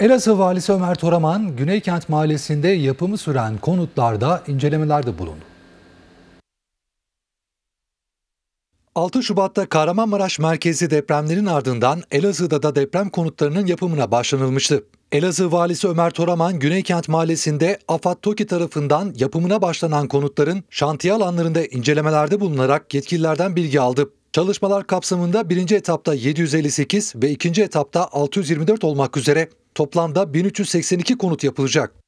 Elazığ Valisi Ömer Toraman, Güneykent Mahallesi'nde yapımı süren konutlarda incelemelerde bulundu. 6 Şubat'ta Kahramanmaraş merkezi depremlerin ardından Elazığ'da da deprem konutlarının yapımına başlanılmıştı. Elazığ Valisi Ömer Toraman, Güneykent Mahallesi'nde Afat Toki tarafından yapımına başlanan konutların şantiye alanlarında incelemelerde bulunarak yetkililerden bilgi aldı. Çalışmalar kapsamında birinci etapta 758 ve ikinci etapta 624 olmak üzere Toplamda 1382 konut yapılacak.